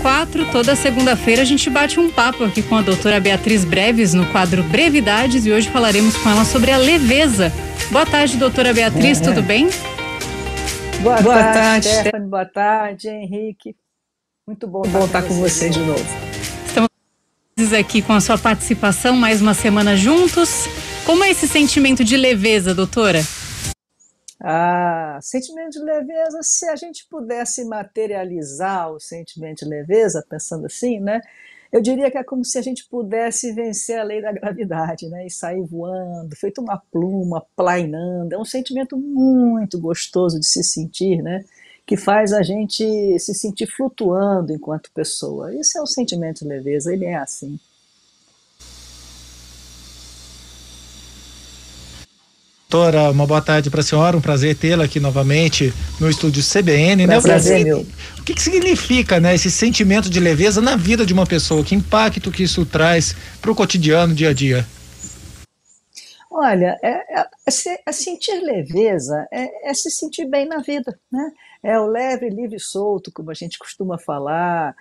quatro. Toda segunda-feira a gente bate um papo aqui com a doutora Beatriz Breves no quadro Brevidades e hoje falaremos com ela sobre a leveza. Boa tarde, doutora Beatriz, é. tudo bem? Boa, boa tarde, tarde, Stephanie, boa tarde, Henrique. Muito bom, Muito bom estar com você de novo. Estamos aqui com a sua participação, mais uma semana juntos. Como é esse sentimento de leveza, doutora? Ah, sentimento de leveza, se a gente pudesse materializar o sentimento de leveza, pensando assim, né? Eu diria que é como se a gente pudesse vencer a lei da gravidade, né? E sair voando, feito uma pluma, plainando. É um sentimento muito gostoso de se sentir, né? Que faz a gente se sentir flutuando enquanto pessoa. Isso é o sentimento de leveza, ele é assim. Doutora, uma boa tarde para a senhora, um prazer tê-la aqui novamente no estúdio CBN. Pra né? Prazer, meu. O que, que, significa né, esse sentimento de leveza na vida de uma pessoa? Que impacto que isso traz para o cotidiano, dia a dia? Olha, é, é, é, é sentir leveza é, é, se sentir bem na vida, né? É o leve, livre, solto, como a gente costuma falar.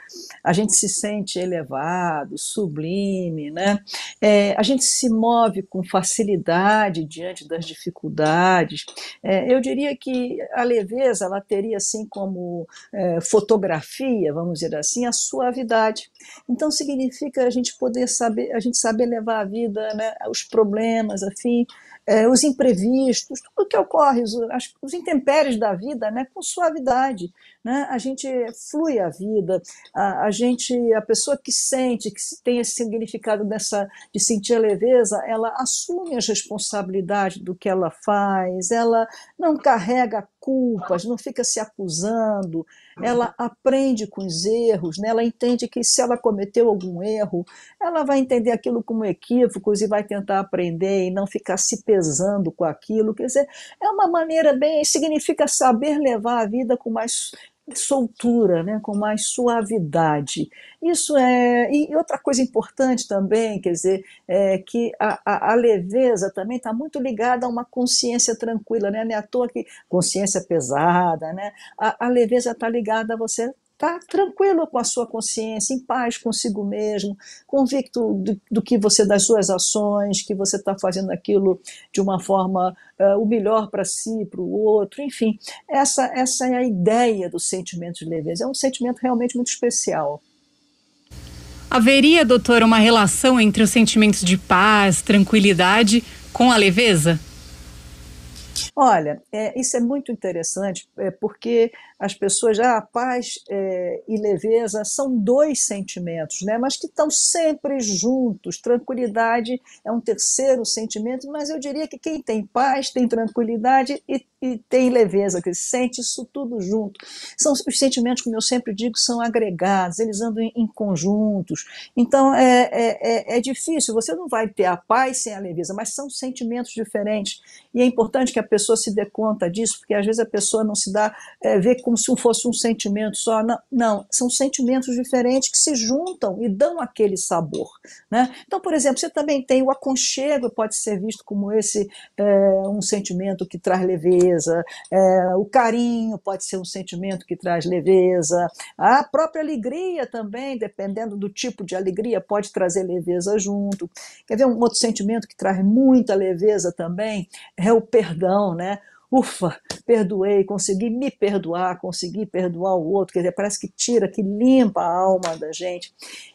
A gente se sente elevado, sublime, né? É, a gente se move com facilidade diante das dificuldades. É, eu diria que a leveza ela teria assim como é, fotografia, vamos dizer assim, a suavidade. Então significa a gente poder saber, a gente saber levar a vida, né? Os problemas, afim, é, os imprevistos, tudo que ocorre, os, as, os intempéries da vida, né, com suavidade. Né? A gente flui a vida, a, a gente, a pessoa que sente, que tem esse significado dessa, de sentir a leveza, ela assume as responsabilidades do que ela faz, ela não carrega culpas, não fica se acusando, ela aprende com os erros, né? ela entende que se ela cometeu algum erro, ela vai entender aquilo como equívocos e vai tentar aprender e não ficar se pesando com aquilo. Quer dizer, é uma maneira bem. significa saber levar a vida com mais soltura, né, com mais suavidade. Isso é e outra coisa importante também, quer dizer, é que a, a, a leveza também está muito ligada a uma consciência tranquila, né? Não é à toa que consciência pesada, né? A, a leveza está ligada a você tá tranquilo com a sua consciência, em paz consigo mesmo, convicto do, do que você, das suas ações, que você está fazendo aquilo de uma forma uh, o melhor para si, para o outro, enfim. Essa, essa é a ideia do sentimento de leveza, é um sentimento realmente muito especial. Haveria, doutora, uma relação entre os sentimentos de paz, tranquilidade com a leveza? Olha, é, isso é muito interessante, é, porque as pessoas, já ah, paz é, e leveza são dois sentimentos, né? mas que estão sempre juntos. Tranquilidade é um terceiro sentimento, mas eu diria que quem tem paz tem tranquilidade e, e tem leveza, que sente isso tudo junto. São os sentimentos, como eu sempre digo, são agregados, eles andam em, em conjuntos. Então é, é, é, é difícil, você não vai ter a paz sem a leveza, mas são sentimentos diferentes. E é importante que a pessoa se dê conta disso, porque às vezes a pessoa não se dá, é, vê como se fosse um sentimento só. Não, não, são sentimentos diferentes que se juntam e dão aquele sabor. Né? Então, por exemplo, você também tem o aconchego, pode ser visto como esse é, um sentimento que traz leveza, é, o carinho pode ser um sentimento que traz leveza, a própria alegria também, dependendo do tipo de alegria, pode trazer leveza junto. Quer ver um outro sentimento que traz muita leveza também? é o perdão, né? Ufa, perdoei, consegui me perdoar, consegui perdoar o outro, quer dizer, parece que tira, que limpa a alma da gente.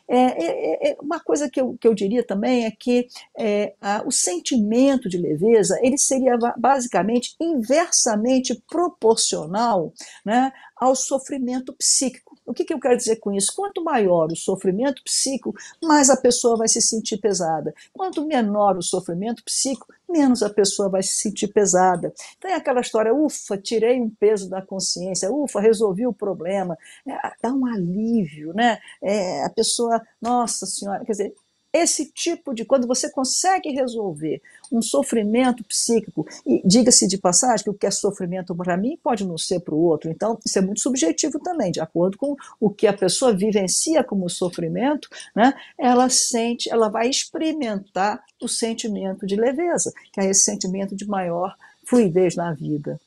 É, é, é, é uma coisa que eu, que eu diria também é que é, a, o sentimento de leveza, ele seria basicamente inversamente proporcional né, ao sofrimento psíquico o que, que eu quero dizer com isso? Quanto maior o sofrimento psíquico, mais a pessoa vai se sentir pesada. Quanto menor o sofrimento psíquico, menos a pessoa vai se sentir pesada. Tem aquela história, ufa, tirei um peso da consciência, ufa, resolvi o problema. É, dá um alívio, né? É, a pessoa, nossa senhora, quer dizer, esse tipo de quando você consegue resolver um sofrimento psíquico, e diga-se de passagem que o que é sofrimento para mim pode não ser para o outro, então isso é muito subjetivo também, de acordo com o que a pessoa vivencia como sofrimento, né, ela sente, ela vai experimentar o sentimento de leveza, que é esse sentimento de maior fluidez na vida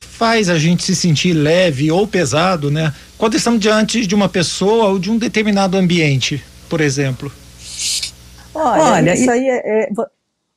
faz a gente se sentir leve ou pesado, né? Quando estamos diante de uma pessoa ou de um determinado ambiente por exemplo? Olha, Olha isso e... aí é, é...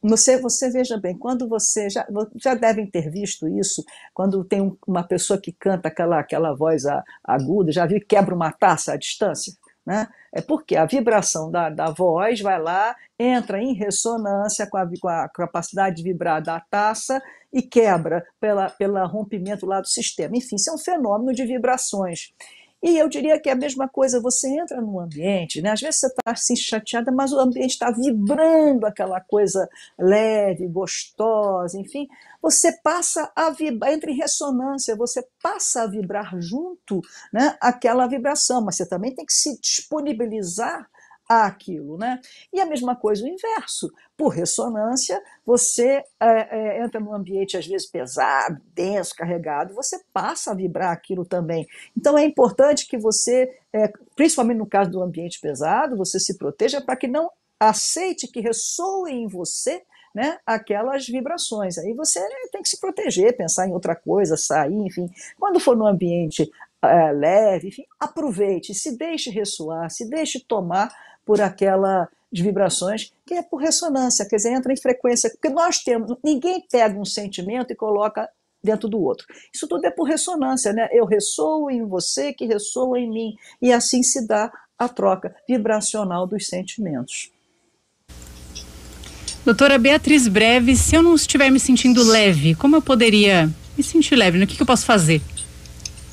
Você, você, veja bem, quando você já, já devem ter visto isso, quando tem um, uma pessoa que canta aquela, aquela voz aguda, já viu quebra uma taça à distância? Né? É porque a vibração da, da voz vai lá, entra em ressonância com a, com a capacidade de vibrar da taça e quebra pelo pela rompimento lá do sistema. Enfim, isso é um fenômeno de vibrações. E eu diria que é a mesma coisa, você entra num ambiente, né? às vezes você está assim chateada, mas o ambiente está vibrando aquela coisa leve, gostosa, enfim. Você passa a vibrar, entra em ressonância, você passa a vibrar junto né, aquela vibração, mas você também tem que se disponibilizar aquilo, Né? E a mesma coisa o inverso. Por ressonância, você é, é, entra num ambiente às vezes pesado, denso, carregado, você passa a vibrar aquilo também. Então é importante que você, é, principalmente no caso do ambiente pesado, você se proteja para que não aceite que ressoe em você né, aquelas vibrações. Aí você né, tem que se proteger, pensar em outra coisa, sair, enfim. Quando for num ambiente é, leve, enfim, aproveite, se deixe ressoar, se deixe tomar por aquela vibrações, que é por ressonância, quer dizer, entra em frequência, porque nós temos, ninguém pega um sentimento e coloca dentro do outro. Isso tudo é por ressonância, né? Eu ressoo em você, que ressoa em mim, e assim se dá a troca vibracional dos sentimentos. Doutora Beatriz Breves, se eu não estiver me sentindo leve, como eu poderia me sentir leve? No que, que eu posso fazer?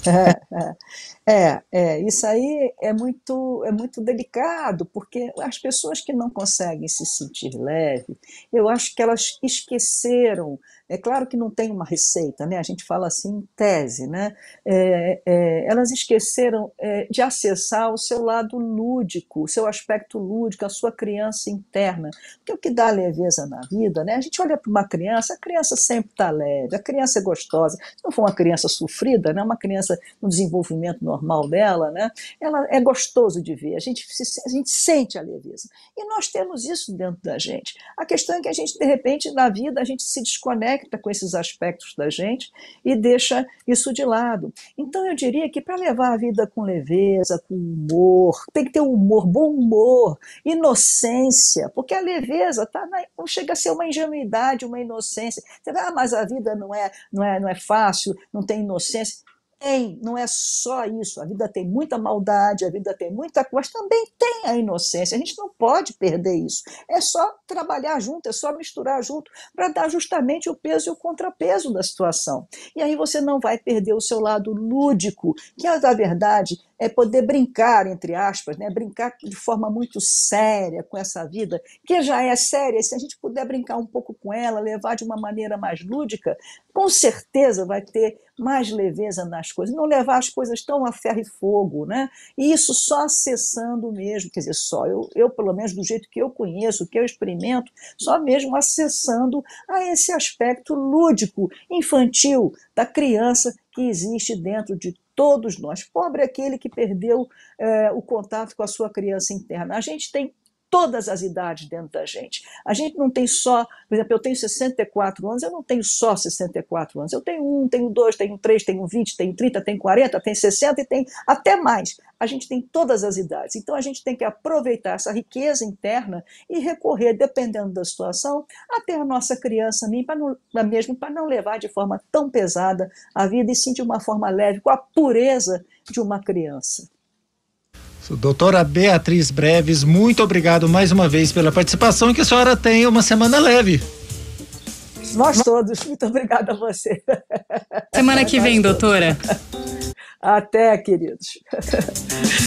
é. É, é, isso aí é muito, é muito delicado, porque as pessoas que não conseguem se sentir leve, eu acho que elas esqueceram. É claro que não tem uma receita, né? A gente fala assim em tese, né? É, é, elas esqueceram é, de acessar o seu lado lúdico, o seu aspecto lúdico, a sua criança interna. Porque o que dá leveza na vida, né? A gente olha para uma criança, a criança sempre está leve, a criança é gostosa. Se não for uma criança sofrida, né? Uma criança no desenvolvimento normal normal dela, né? Ela é gostoso de ver, a gente, a gente sente a leveza. E nós temos isso dentro da gente. A questão é que a gente, de repente, na vida, a gente se desconecta com esses aspectos da gente e deixa isso de lado. Então, eu diria que para levar a vida com leveza, com humor, tem que ter humor, bom humor, inocência, porque a leveza tá na, chega a ser uma ingenuidade, uma inocência. Você vai, ah, mas a vida não é, não é, não é fácil, não tem inocência tem, não é só isso. A vida tem muita maldade, a vida tem muita coisa, também tem a inocência. A gente não pode perder isso. É só trabalhar junto, é só misturar junto para dar justamente o peso e o contrapeso da situação. E aí você não vai perder o seu lado lúdico, que é, na verdade, é poder brincar, entre aspas, né? brincar de forma muito séria com essa vida, que já é séria, se a gente puder brincar um pouco com ela, levar de uma maneira mais lúdica, com certeza vai ter mais leveza nas coisas, não levar as coisas tão a ferro e fogo, né? E isso só acessando mesmo, quer dizer, só eu, eu pelo menos do jeito que eu conheço, que eu experimento, só mesmo acessando a esse aspecto lúdico, infantil da criança que existe dentro de todos nós. Pobre é aquele que perdeu é, o contato com a sua criança interna. A gente tem todas as idades dentro da gente. A gente não tem só, por exemplo, eu tenho 64 anos, eu não tenho só 64 anos, eu tenho um, tenho dois, tenho três, tenho 20, tenho 30, tenho 40, tenho 60 e tem até mais. A gente tem todas as idades. Então a gente tem que aproveitar essa riqueza interna e recorrer, dependendo da situação, até a nossa criança mesmo para não levar de forma tão pesada a vida e sim de uma forma leve, com a pureza de uma criança. Doutora Beatriz Breves, muito obrigado mais uma vez pela participação e que a senhora tenha uma semana leve. Nós todos, muito obrigada a você. Semana que vem, doutora. Até, queridos.